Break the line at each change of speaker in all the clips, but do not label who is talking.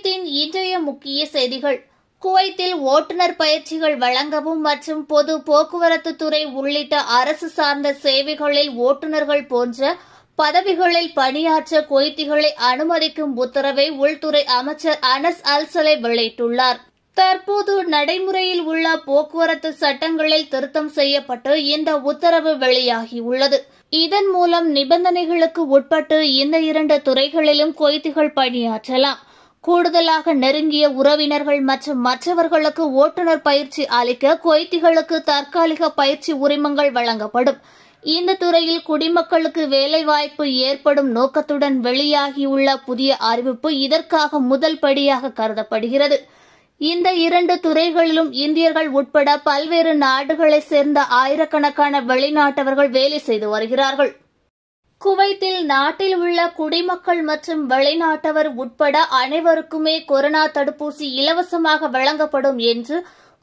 குவைத்தின் இன்றைய முக்கிய செய்திகள் குவைத்தில் ஓட்டுநர் பயிற்சிகள் வழங்கவும் மற்றும் பொது போக்குவரத்து துறை உள்ளிட்ட அரசு சார்ந்த சேவைகளில் ஓட்டுநர்கள் போன்ற பதவிகளில் பணியாற்ற குவைத்திகளை அனுமதிக்கும் உத்தரவை உள்துறை அமைச்சர் அனஸ் அல்சலை வெளியிட்டுள்ளார் தற்போது நடைமுறையில் உள்ள போக்குவரத்து சட்டங்களில் திருத்தம் செய்யப்பட்டு இந்த உத்தரவு வெளியாகியுள்ளது இதன் மூலம் நிபந்தனைகளுக்கு உட்பட்டு இந்த இரண்டு துறைகளிலும் கொய்திகள் பணியாற்றலாம் கூடுதலாக நெருங்கிய உறவினர்கள் மற்றும் மற்றவர்களுக்கு ஓட்டுநர் பயிற்சி அளிக்க கொய்த்திகளுக்கு தற்காலிக பயிற்சி உரிமங்கள் வழங்கப்படும் இந்த துறையில் குடிமக்களுக்கு வேலைவாய்ப்பு ஏற்படும் நோக்கத்துடன் வெளியாகியுள்ள புதிய அறிவிப்பு இதற்காக முதல் படியாக கருதப்படுகிறது இந்த இரண்டு துறைகளிலும் இந்தியர்கள் உட்பட பல்வேறு நாடுகளைச் சேர்ந்த ஆயிரக்கணக்கான வெளிநாட்டவர்கள் வேலை செய்து வருகிறார்கள் குவைத்தில் நாட்டில் உள்ள குடிமக்கள் மற்றும் வெளிநாட்டவர் உட்பட அனைவருக்குமே கொரோனா தடுப்பூசி இலவசமாக வழங்கப்படும் என்று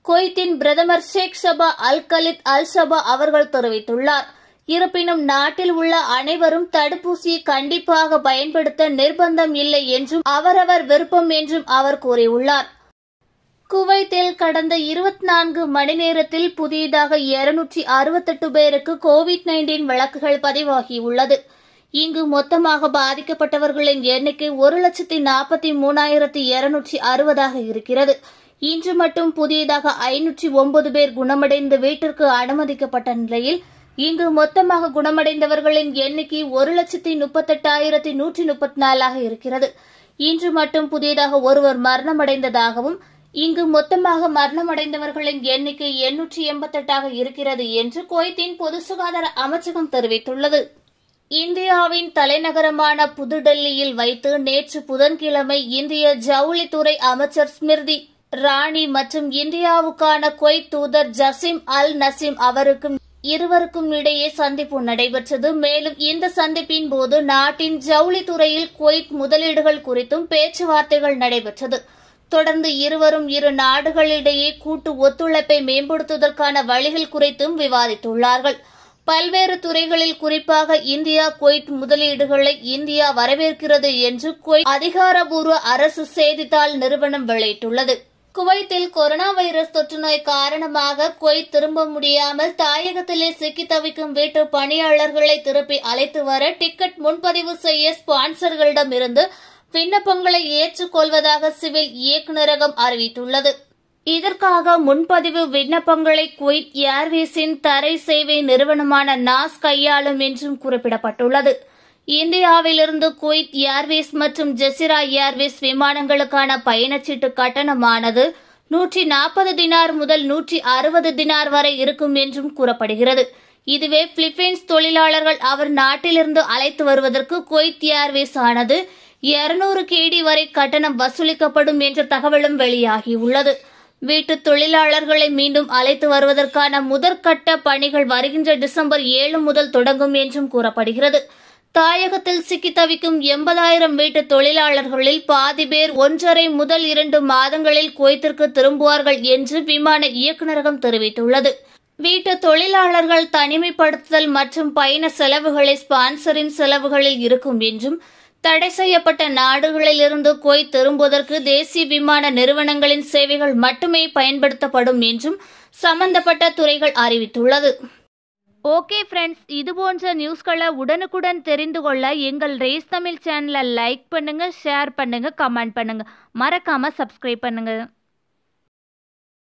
குவைத்தின் பிரதமர் ஷேக் சபா அல் கலித் அல் சபா அவர்கள் தெரிவித்துள்ளார் இருப்பினும் நாட்டில் உள்ள அனைவரும் தடுப்பூசியை கண்டிப்பாக பயன்படுத்த நிர்பந்தம் இல்லை என்றும் அவரவர் விருப்பம் என்றும் அவர் கூறியுள்ளார் குவைத்தில் கடந்த இருபத்தி நான்கு மணி நேரத்தில் புதியதாக இருநூற்றி அறுபத்தெட்டு பேருக்கு கோவிட் நைன்டீன் வழக்குகள் பதிவாகியுள்ளது இங்கு மொத்தமாக பாதிக்கப்பட்டவர்களின் எண்ணிக்கை ஒரு லட்சத்தி நாற்பத்தி மூணாயிரத்தி இருநூற்றி அறுபதாக இருக்கிறது இன்று மட்டும் புதியதாக ஐநூற்றி ஒன்பது பேர் குணமடைந்து வீட்டிற்கு அனுமதிக்கப்பட்ட நிலையில் இங்கு மொத்தமாக குணமடைந்தவர்களின் எண்ணிக்கை ஒரு லட்சத்தி முப்பத்தெட்டாயிரத்தி நூற்றி முப்பத்தி நாலாக இருக்கிறது இன்று மட்டும் புதியதாக ஒருவர் மரணமடைந்ததாகவும் இங்கு மொத்தமாக மரணமடைந்தவர்களின் எண்ணிக்கை எண்ணூற்றி எண்பத்தெட்டாக இருக்கிறது என்று குவைத்தின் பொது சுகாதார அமைச்சகம் தெரிவித்துள்ளது இந்தியாவின் தலைநகரமான புதுடெல்லியில் வைத்து நேற்று புதன்கிழமை இந்திய ஜவுளித்துறை அமைச்சர் ஸ்மிருதி ராணி மற்றும் இந்தியாவுக்கான குவைத் தூதர் ஜசிம் அல் நசீம் அவருக்கும் இருவருக்கும் இடையே சந்திப்பு நடைபெற்றது மேலும் இந்த சந்திப்பின் போது நாட்டின் ஜவுளித்துறையில் குவைத் முதலீடுகள் குறித்தும் பேச்சுவார்த்தைகள் நடைபெற்றது தொடர்ந்து இருவரும் இரு நாடுகளிடையே கூட்டு ஒத்துழைப்பை மேம்படுத்துவதற்கான வழிகள் குறித்தும் விவாதித்துள்ளார்கள் பல்வேறு துறைகளில் குறிப்பாக இந்தியா குவைத் முதலீடுகளை இந்தியா வரவேற்கிறது என்று குவைத் அதிகாரபூர்வ அரசு செய்தித்தாள் நிறுவனம் வெளியிட்டுள்ளது குவைத்தில் கொரோனா வைரஸ் தொற்றுநோய் காரணமாக குவைத் திரும்ப முடியாமல் தாயகத்திலே சிக்கி தவிக்கும் வீட்டு பணியாளர்களை திருப்பி அழைத்து வர டிக்கெட் முன்பதிவு செய்ய ஸ்பான்சர்களிடம் இருந்து விண்ணப்பங்களை ஏற்றுக்கொள்வதாக சிவில் இயக்குநரகம் அறிவித்துள்ளது இதற்காக முன்பதிவு விண்ணப்பங்களை குயிட் ஏர்வேஸின் தரை சேவை நிறுவனமான நாஸ் கையாளும் என்றும் குறிப்பிடப்பட்டுள்ளது இந்தியாவிலிருந்து குயிட் ஏர்வேஸ் மற்றும் ஜெசிரா ஏர்வேஸ் விமானங்களுக்கான பயணச்சீட்டு கட்டணமானது நூற்றி நாற்பது தினார் முதல் நூற்றி அறுபது தினார் வரை இருக்கும் என்றும் கூறப்படுகிறது இதுவே பிலிப்பைன்ஸ் தொழிலாளர்கள் அவர் நாட்டிலிருந்து அழைத்து வருவதற்கு குவைத் ஏர்வேஸ் ஆனது இருநூறு கேடி வரை கட்டணம் வசூலிக்கப்படும் என்ற தகவலும் வெளியாகியுள்ளது வீட்டு தொழிலாளர்களை மீண்டும் அழைத்து வருவதற்கான முதற்கட்ட பணிகள் வருகின்ற டிசம்பர் ஏழு முதல் தொடங்கும் என்றும் கூறப்படுகிறது தாயகத்தில் சிக்கி தவிக்கும் எண்பதாயிரம் வீட்டு தொழிலாளர்களில் பாதி பேர் ஒன்றரை முதல் இரண்டு மாதங்களில் குவைத்திற்கு திரும்புவார்கள் என்று விமான இயக்குநரகம் தெரிவித்துள்ளது வீட்டு தொழிலாளர்கள் தனிமைப்படுத்துதல் மற்றும் பயண செலவுகளை ஸ்பான்சரின் செலவுகளில் இருக்கும் என்றும் தடை செய்யப்பட்ட நாடுகளிலிருந்து கோய் திரும்புவதற்கு தேசிய விமான நிறுவனங்களின் சேவைகள் மட்டுமே பயன்படுத்தப்படும் என்றும் சம்பந்தப்பட்ட துறைகள் அறிவித்துள்ளது ஓகே ஃப்ரெண்ட்ஸ் இது போன்ற நியூஸ்களை உடனுக்குடன் தெரிந்து கொள்ள எங்கள் ரேஸ் தமிழ் சேனலை லைக் பண்ணுங்கள் ஷேர் பண்ணுங்கள் கமெண்ட் பண்ணுங்கள் மறக்காமல் சப்ஸ்கிரைப் பண்ணுங்கள்